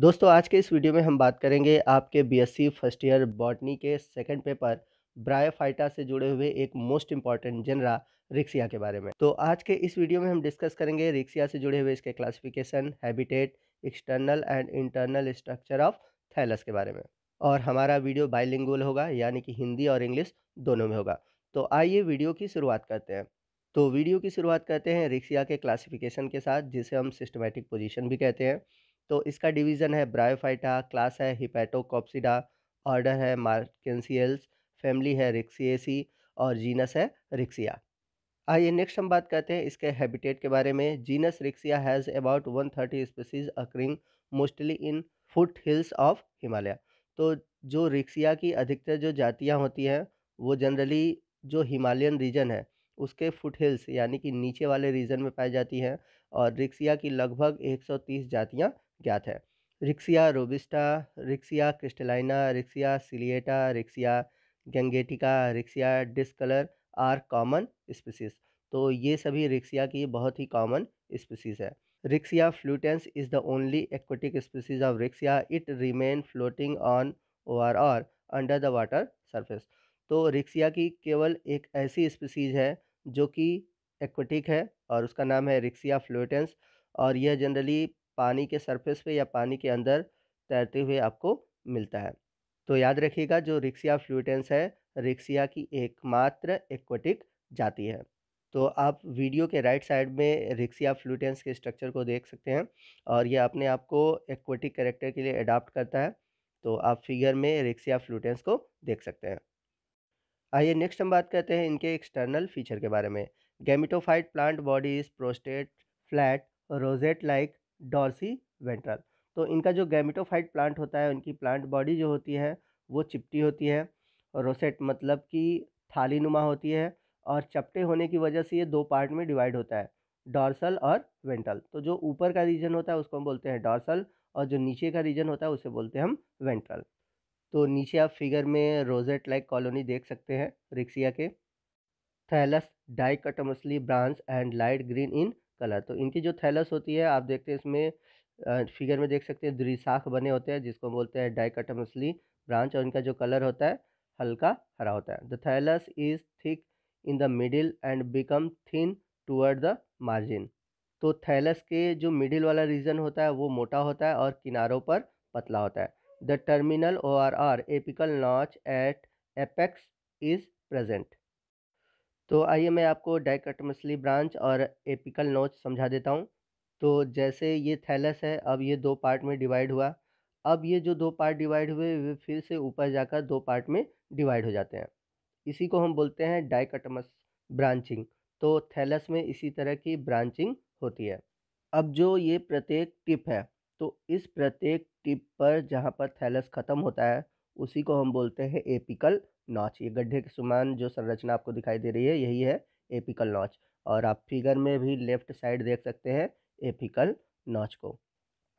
दोस्तों आज के इस वीडियो में हम बात करेंगे आपके बीएससी फर्स्ट ईयर बॉटनी के सेकंड पेपर ब्रायोफाइटा से जुड़े हुए एक मोस्ट इंपॉर्टेंट जनरा रिक्सिया के बारे में तो आज के इस वीडियो में हम डिस्कस करेंगे रिक्सिया से जुड़े हुए इसके classification habitat external and internal structure of thallus के बारे में और हमारा वीडियो बाइलिंगुअल होगा यानी कि हिंदी और इंग्लिश दोनों में होगा तो आइए वीडियो की शुरुआत करते हैं तो वीडियो की शुरुआत करते हैं रिक्सिया के क्लासिफिकेशन के साथ जिसे हम सिस्टमेटिक पोजीशन भी कहते हैं तो इसका डिवीज़न है ब्रायोफाइटा क्लास है हिपैटोकॉप्सिडा ऑर्डर है मार्केंसियल्स फैमिली है रिक्सिएसी और जीनस है रिक्सिया आइए नेक्स्ट हम बात करते हैं इसके हैबिटेट के बारे में genus Riccia has about one thirty species occurring mostly in foot hills of Himalaya तो जो रिक्सिया की अधिकतर जो जातियाँ होती हैं वो जनरली जो हिमालयन रीजन है उसके फुट हिल्स यानी कि नीचे वाले रीजन में पाई जाती हैं और रिक्सिया की लगभग 130 जातियाँ ज्ञात है Riccia robusta Riccia crystallina Riccia ciliata Riccia gangetica Riccia discolor are common species तो ये सभी रिक्सिया की बहुत ही कॉमन स्पीसीज है Riccia fluitans is the only aquatic species of Riccia it remain floating on over और अंडर द वाटर सरफेस तो Riccia की केवल एक ऐसी स्पीसीज है जो कि एक्वेटिक है और उसका नाम है रिक्सिया फ्लोटेंस और यह जनरली पानी के सरफेस पे या पानी के अंदर तैरते हुए आपको मिलता है तो याद रखिएगा जो रिक्सिया फ्लूटेंस है रिक्सिया की एकमात्र एक्वेटिक जाति है तो आप वीडियो के राइट साइड में रिक्सिया फ्लूटेंस के स्ट्रक्चर को देख सकते हैं और ये अपने आप को एक्वेटिक करेक्टर के लिए अडाप्ट करता है तो आप फिगर में रिक्सिया फ्लूटेंस को देख सकते हैं आइए नेक्स्ट हम बात करते हैं इनके एक्सटर्नल फीचर के बारे में gametophyte plant bodies prostrate flat rosette like dorsiventral तो इनका जो गैमिटोफाइट प्लांट होता है उनकी प्लांट बॉडी जो होती है वो चिपटी होती है रोसेट मतलब कि थाली नुमा होती है और चपटे होने की वजह से ये दो पार्ट में डिवाइड होता है डॉर्सल और वेंट्रल तो जो ऊपर का रीजन होता है उसको हम बोलते हैं डॉर्सल और जो नीचे का रीजन होता है उसे बोलते हैं हम वेंट्रल तो नीचे आप फिगर में रोजेट लाइक कॉलोनी देख सकते हैं रिक्सिया के thallus dichotomously branch and light green in colour तो इनकी जो थैलस होती है आप देखते हैं इसमें फिगर में देख सकते हैं द्रिसाख बने होते हैं जिसको बोलते हैं डाइकटमसली ब्रांच और इनका जो कलर होता है हल्का हरा होता है the thallus is thick in the middle and become thin toward the margin तो थैलस के जो मिडिल वाला रीजन होता है वो मोटा होता है और किनारों पर पतला होता है the terminal or or apical notch at apex is present तो आइए मैं आपको डाइकटमसली ब्रांच और एपिकल नोच समझा देता हूँ तो जैसे ये थैलस है अब ये दो पार्ट में डिवाइड हुआ अब ये जो दो पार्ट डिवाइड हुए वे फिर से ऊपर जाकर दो पार्ट में डिवाइड हो जाते हैं इसी को हम बोलते हैं डाइकटमस ब्रांचिंग तो थैलस में इसी तरह की ब्रांचिंग होती है अब जो ये प्रत्येक टिप है तो इस प्रत्येक टिप पर जहाँ पर थैलस ख़त्म होता है उसी को हम बोलते हैं एपिकल नॉच ये गड्ढे के समान जो संरचना आपको दिखाई दे रही है यही है एपिकल नॉच और आप फिगर में भी लेफ्ट साइड देख सकते हैं एपिकल नॉच को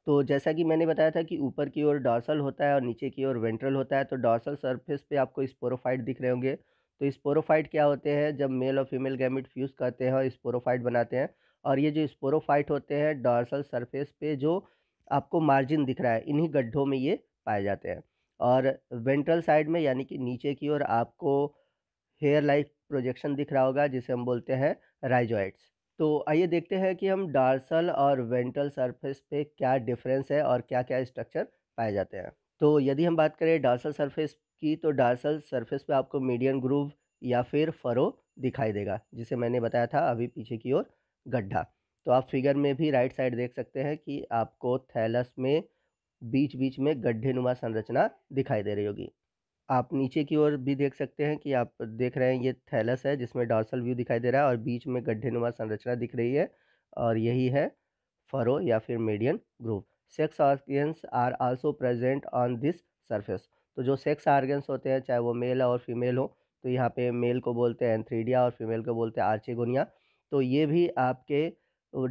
तो जैसा कि मैंने बताया था कि ऊपर की ओर डॉर्सल होता है और नीचे की ओर वेंट्रल होता है तो डॉर्सल सरफेस पे आपको स्पोरोफाइट दिख रहे होंगे तो स्पोरोफाइट क्या होते हैं जब मेल और फीमेल गैमिट फ्यूज़ करते हैं और स्पोरोफाइट बनाते हैं और ये जो स्पोरोफाइट होते हैं डॉर्सल सरफेस पे जो आपको मार्जिन दिख रहा है इन्हीं गड्ढों में ये पाए जाते हैं और वेंट्रल साइड में यानी कि नीचे की ओर आपको हेयर लाइक प्रोजेक्शन दिख रहा होगा जिसे हम बोलते हैं राइजॉइड्स तो आइए देखते हैं कि हम डार्सल और वेंट्रल सरफेस पे क्या डिफरेंस है और क्या क्या स्ट्रक्चर पाए जाते हैं तो यदि हम बात करें डार्सल सरफेस की तो डार्सल सरफेस पे आपको मीडियन ग्रूव या फिर फरो दिखाई देगा जिसे मैंने बताया था अभी पीछे की ओर गड्ढा तो आप फिगर में भी राइट साइड देख सकते हैं कि आपको थैलस में बीच बीच में गड्ढे नुमा संरचना दिखाई दे रही होगी आप नीचे की ओर भी देख सकते हैं कि आप देख रहे हैं ये थैलस है जिसमें डॉर्सल व्यू दिखाई दे रहा है और बीच में गड्ढे नुमा संरचना दिख रही है और यही है फरो या फिर median groove sex organs are also present on this surface तो जो सेक्स ऑर्गन्स होते हैं चाहे वो मेल और फीमेल हो तो यहाँ पे मेल को बोलते हैं एंथ्रीडिया और फीमेल को बोलते हैं आर्चेगोनिया तो ये भी आपके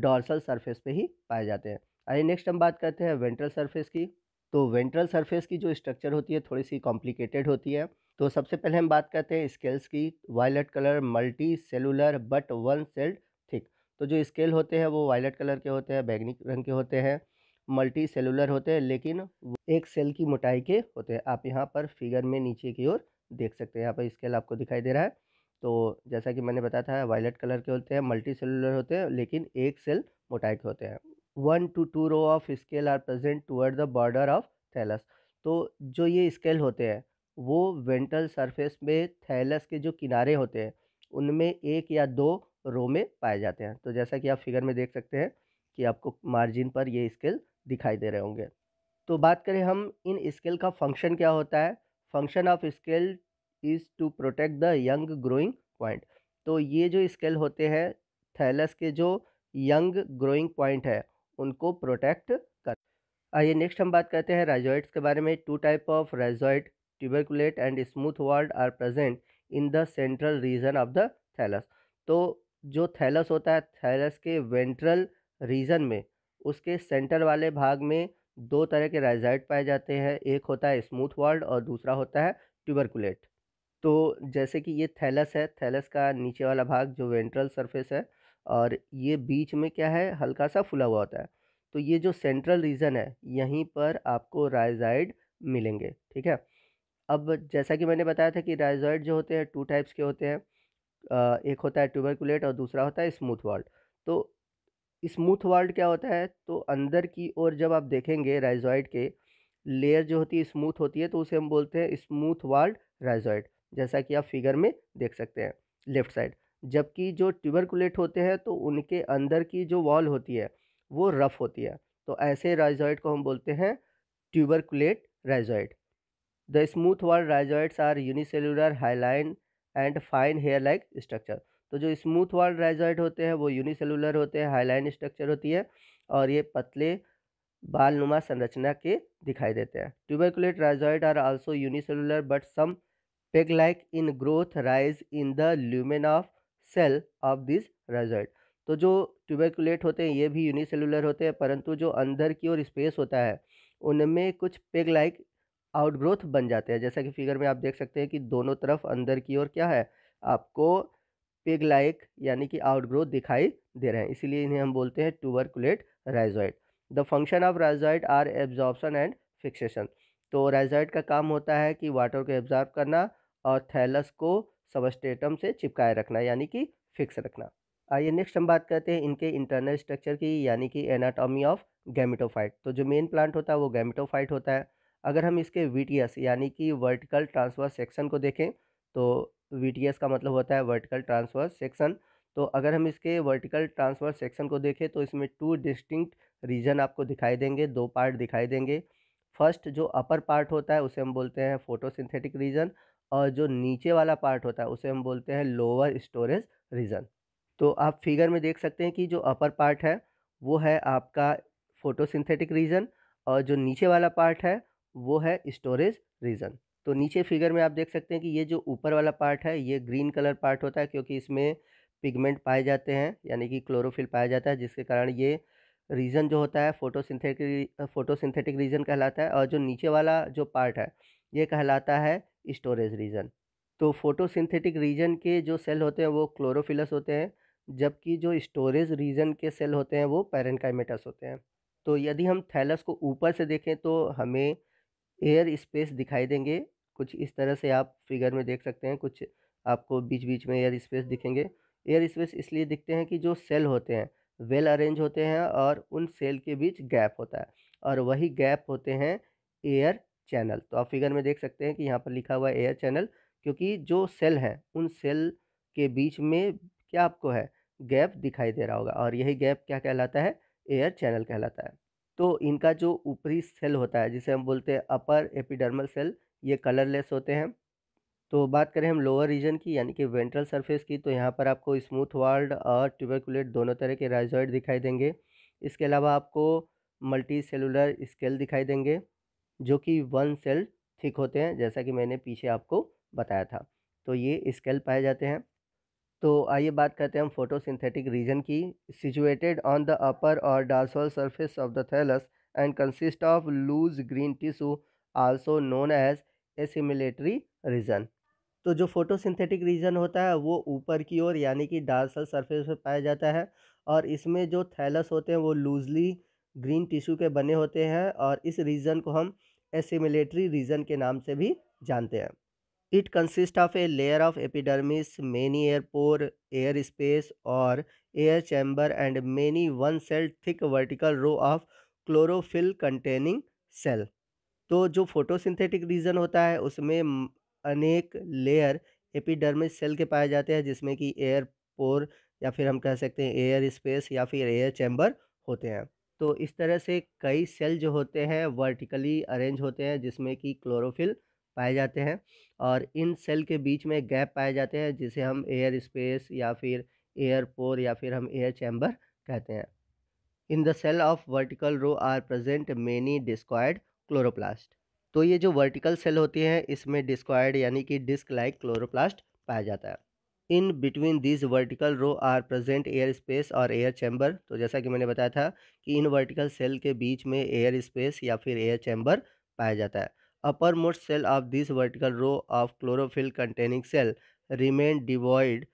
डॉर्सल सरफेस पे ही पाए जाते हैं आइए नेक्स्ट हम बात करते हैं वेंट्रल सरफेस की तो वेंट्रल सरफेस की जो स्ट्रक्चर होती है थोड़ी सी कॉम्प्लिकेटेड होती है तो सबसे पहले हम बात करते हैं स्केल्स की violet colour multicellular but one celled thick तो जो स्केल होते हैं वो वायलट कलर के होते हैं बैगनी रंग के होते हैं मल्टी सेलुलर होते हैं लेकिन एक सेल की मोटाई के होते हैं आप यहाँ पर फिगर में नीचे की ओर देख सकते हैं यहाँ पर स्केल आपको दिखाई दे रहा है तो जैसा कि मैंने बताया था वायलट कलर के होते हैं मल्टी सेलुलर होते हैं लेकिन एक सेल मोटाई के होते हैं one to two row of scale are present toward the border of thallus तो जो ये स्केल होते हैं वो वेंटल सरफेस में थैलस के जो किनारे होते हैं उनमें एक या दो रो में पाए जाते हैं तो जैसा कि आप फिगर में देख सकते हैं कि आपको मार्जिन पर ये स्केल दिखाई दे रहे होंगे तो बात करें हम इन स्केल का फंक्शन क्या होता है function of scale is to protect the young growing point तो ये जो स्केल होते हैं थैलस के जो यंग ग्रोइंग पॉइंट है उनको प्रोटेक्ट कर आइए नेक्स्ट हम बात करते हैं राइजॉइड्स के बारे में two type of rhizoid tuberculate and smooth walled are present in the central region of the thallus तो जो थैलस होता है थैलस के वेंट्रल रीजन में उसके सेंटर वाले भाग में दो तरह के राइजॉइड पाए जाते हैं एक होता है स्मूथ वर्ल्ड और दूसरा होता है ट्यूबरकुलेट तो जैसे कि ये थैलस है थैलस का नीचे वाला भाग जो वेंट्रल सरफेस है और ये बीच में क्या है हल्का सा फुला हुआ होता है तो ये जो सेंट्रल रीजन है यहीं पर आपको राइजाइड मिलेंगे ठीक है अब जैसा कि मैंने बताया था कि राइजॉइड जो होते हैं टू टाइप्स के होते हैं एक होता है ट्यूबरकुलेट और दूसरा होता है स्मूथ वाल्ड तो स्मूथ वाल्ड क्या होता है तो अंदर की ओर जब आप देखेंगे राइजॉइड के लेयर जो होती है स्मूथ होती है तो उसे हम बोलते हैं स्मूथ वाल्ड राइजॉइड जैसा कि आप फिगर में देख सकते हैं लेफ्ट साइड जबकि जो ट्यूबरकुलेट होते हैं तो उनके अंदर की जो वॉल होती है वो रफ़ होती है तो ऐसे राइजॉइड को हम बोलते हैं tuberculate rhizoid the smooth wall rhizoids are unicellular hyaline and fine hair like structure तो जो स्मूथ वॉल राइजॉइड होते हैं वो यूनिसेलुलर होते हैं हाईलाइन स्ट्रक्चर होती है और ये पतले बाल नुमा संरचना के दिखाई देते हैं tuberculate rhizoid are also unicellular but some peg like ingrowth rise in the lumen of cell of this result तो जो ट्यूबरकुलेट होते हैं ये भी यूनिसेलुलर होते हैं परंतु जो अंदर की ओर स्पेस होता है उनमें कुछ पेग लाइक आउटग्रोथ बन जाते हैं जैसा कि फिगर में आप देख सकते हैं कि दोनों तरफ अंदर की ओर क्या है आपको पेग लाइक यानी कि आउटग्रोथ दिखाई दे रहे हैं इसीलिए इन्हें हम बोलते हैं tuberculate rhizoid the function of rhizoid are absorption and fixation तो राइजॉइड का काम होता है कि वाटर को एब्जॉर्ब करना और थैलस को सबस्टेटम से चिपकाए रखना यानी कि फिक्स रखना आइए नेक्स्ट हम बात करते हैं इनके इंटरनल स्ट्रक्चर की यानी कि एनाटॉमी ऑफ गैमिटोफाइट तो जो मेन प्लांट होता है वो गैमिटोफाइट होता है अगर हम इसके वी यानी कि वर्टिकल ट्रांसफर सेक्शन को देखें तो वी का मतलब होता है वर्टिकल ट्रांसफर सेक्शन तो अगर हम इसके वर्टिकल ट्रांसफर सेक्शन को देखें तो इसमें टू डिस्टिंक्ट रीजन आपको दिखाई देंगे दो पार्ट दिखाई देंगे फर्स्ट जो अपर पार्ट होता है उसे हम बोलते हैं फोटोसिंथेटिक रीजन और जो नीचे वाला पार्ट होता है उसे हम बोलते हैं लोअर स्टोरेज रीजन तो आप फिगर में देख सकते हैं कि जो अपर पार्ट है वो है आपका फोटोसिंथेटिक रीजन और जो नीचे वाला पार्ट है वो है स्टोरेज रीजन तो नीचे फिगर में आप देख सकते हैं कि ये जो ऊपर वाला पार्ट है ये ग्रीन कलर पार्ट होता है क्योंकि इसमें पिगमेंट पाए जाते हैं यानी कि क्लोरोफिल पाया जाता है जिसके कारण ये रीजन जो होता है फोटोसिंथेटिक फोटोसिंथेटिक रीजन कहलाता है और जो नीचे वाला जो पार्ट है ये कहलाता है स्टोरेज रीजन तो फोटोसिंथेटिक रीजन के जो सेल होते हैं वो क्लोरोफिलस होते हैं जबकि जो स्टोरेज रीजन के सेल होते हैं वो पैरेंकाइमेटस होते हैं तो यदि हम थैलस को ऊपर से देखें तो हमें एयर स्पेस दिखाई देंगे कुछ इस तरह से आप फिगर में देख सकते हैं कुछ आपको बीच बीच में एयर स्पेस दिखेंगे एयर स्पेस इसलिए दिखते हैं कि जो सेल होते हैं वेल अरेंज होते हैं और उन सेल के बीच गैप होता है और वही गैप होते हैं एयर चैनल तो आप फिगर में देख सकते हैं कि यहाँ पर लिखा हुआ है एयर चैनल क्योंकि जो सेल हैं उन सेल के बीच में क्या आपको है गैप दिखाई दे रहा होगा और यही गैप क्या कहलाता है एयर चैनल कहलाता है तो इनका जो ऊपरी सेल होता है जिसे हम बोलते हैं अपर एपिडर्मल सेल ये कलरलेस होते हैं तो बात करें हम लोअर रीजन की यानी कि वेंट्रल सरफेस की तो यहाँ पर आपको स्मूथ वाल्ड और ट्यूबरकुलेट दोनों तरह के राइजॉइड दिखाई देंगे इसके अलावा आपको मल्टी सेलुलर स्केल दिखाई देंगे जो कि वन सेल थिक होते हैं जैसा कि मैंने पीछे आपको बताया था तो ये स्केल पाए जाते हैं तो आइए बात करते हैं हम फोटोसिंथेटिक रीजन की सिचुएटेड ऑन द अपर और dorsal surface of the thallus and consist of loose green tissue also known as assimilatory region तो जो फोटोसिंथेटिक रीजन होता है वो ऊपर की ओर यानी कि डार्सल सरफेस पर पाया जाता है और इसमें जो थैलस होते हैं वो लूजली ग्रीन टिश्यू के बने होते हैं और इस रीजन को हम एसिमिलेटरी रीजन के नाम से भी जानते हैं it consist of a layer of epidermis many air pore air space और air chamber and many one cell thick vertical row of chlorophyll containing cell तो जो फोटोसिंथेटिक रीजन होता है उसमें अनेक लेयर एपिडर्मिस सेल के पाए जाते हैं जिसमें कि एयर पोर या फिर हम कह सकते हैं एयर स्पेस या फिर एयर चैम्बर होते हैं तो इस तरह से कई सेल जो होते हैं वर्टिकली अरेंज होते हैं जिसमें कि क्लोरोफिल पाए जाते हैं और इन सेल के बीच में गैप पाए जाते हैं जिसे हम एयर स्पेस या फिर एयर पोर या फिर हम एयर चैम्बर कहते हैं in the cell of vertical row are present many discoid chloroplast तो ये जो वर्टिकल सेल होती हैं इसमें डिस्कॉयड यानी कि डिस्क लाइक क्लोरोप्लास्ट पाया जाता है in between this vertical row are present air space और एयर चैम्बर तो जैसा कि मैंने बताया था कि इन वर्टिकल सेल के बीच में एयर स्पेस या फिर एयर चैम्बर पाया जाता है uppermost cell of this vertical row of chlorophyll containing cell remain devoid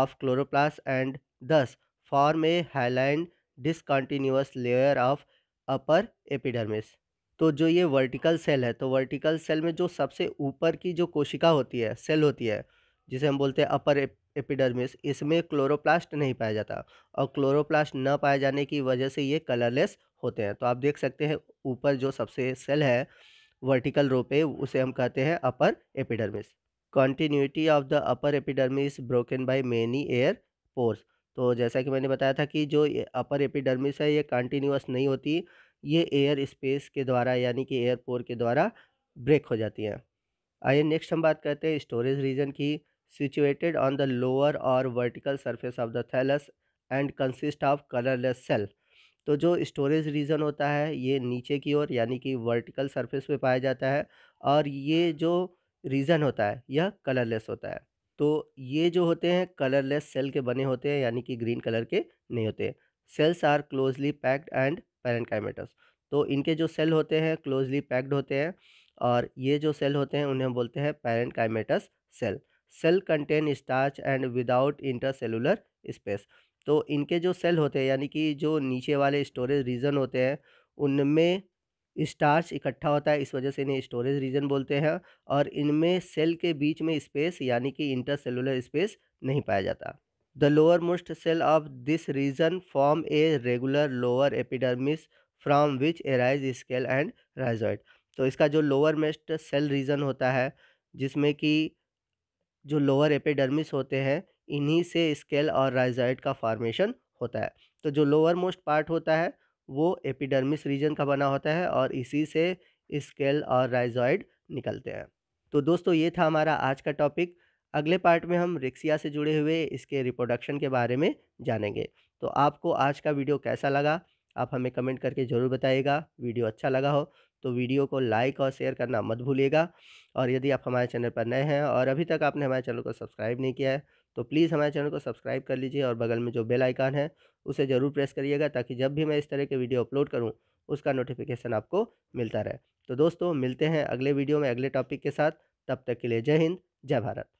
of chloroplast and thus form a hyaline discontinuous layer of upper epidermis तो जो ये वर्टिकल सेल है तो वर्टिकल सेल में जो सबसे ऊपर की जो कोशिका होती है सेल होती है जिसे हम बोलते हैं अपर एपिडर्मिस इसमें क्लोरोप्लास्ट नहीं पाया जाता और क्लोरोप्लास्ट न पाए जाने की वजह से ये कलरलेस होते हैं तो आप देख सकते हैं ऊपर जो सबसे सेल है वर्टिकल रो पे उसे हम कहते हैं upper epidermis continuity of the upper epidermis broken by many air pores तो जैसा कि मैंने बताया था कि जो अपर एपिडर्मिस है ये कंटिन्यूस नहीं होती ये एयर स्पेस के द्वारा यानी कि एयर पोर के द्वारा ब्रेक हो जाती है आइए नेक्स्ट हम बात करते हैं स्टोरेज रीजन की situated on the lower or vertical surface of the thallus and consist of colorless cell तो जो स्टोरेज रीजन होता है ये नीचे की ओर यानी कि वर्टिकल सरफेस पे पाया जाता है और ये जो रीजन होता है यह कलरलेस होता है तो ये जो होते हैं कलरलेस सेल के बने होते हैं यानी कि ग्रीन कलर के नहीं होते cells are closely packed and parenchymatous तो इनके जो सेल होते हैं क्लोजली पैक्ड होते हैं और ये जो सेल होते हैं उन्हें बोलते हैं parenchymatous cell cell contain starch and without intercellular space तो इनके जो सेल होते हैं यानी कि जो नीचे वाले स्टोरेज रीजन होते हैं उनमें स्टार्च इकट्ठा होता है इस वजह से इन्हें स्टोरेज रीजन बोलते हैं और इनमें सेल के बीच में स्पेस यानी कि इंटरसेलुलर स्पेस नहीं पाया जाता the lowermost cell of this region form a regular lower epidermis from which arise scale and rhizoid तो इसका जो लोअर मेस्ट सेल रीजन होता है जिसमें कि जो लोअर एपिडर्मिस होते हैं इन्हीं से स्केल और राइजाइड का फॉर्मेशन होता है तो जो लोअर मोस्ट पार्ट होता है वो एपिडर्मिस रीजन का बना होता है और इसी से स्केल और राइजॉइड निकलते हैं तो दोस्तों ये था हमारा आज का टॉपिक अगले पार्ट में हम रिक्सिया से जुड़े हुए इसके रिप्रोडक्शन के बारे में जानेंगे तो आपको आज का वीडियो कैसा लगा आप हमें कमेंट करके ज़रूर बताइएगा वीडियो अच्छा लगा हो तो वीडियो को लाइक और शेयर करना मत भूलिएगा और यदि आप हमारे चैनल पर नए हैं और अभी तक आपने हमारे चैनल को सब्सक्राइब नहीं किया है तो प्लीज़ हमारे चैनल को सब्सक्राइब कर लीजिए और बगल में जो बेल आइकान है उसे ज़रूर प्रेस करिएगा ताकि जब भी मैं इस तरह के वीडियो अपलोड करूँ उसका नोटिफिकेशन आपको मिलता रहे तो दोस्तों मिलते हैं अगले वीडियो में अगले टॉपिक के साथ तब तक के लिए जय हिंद जय भारत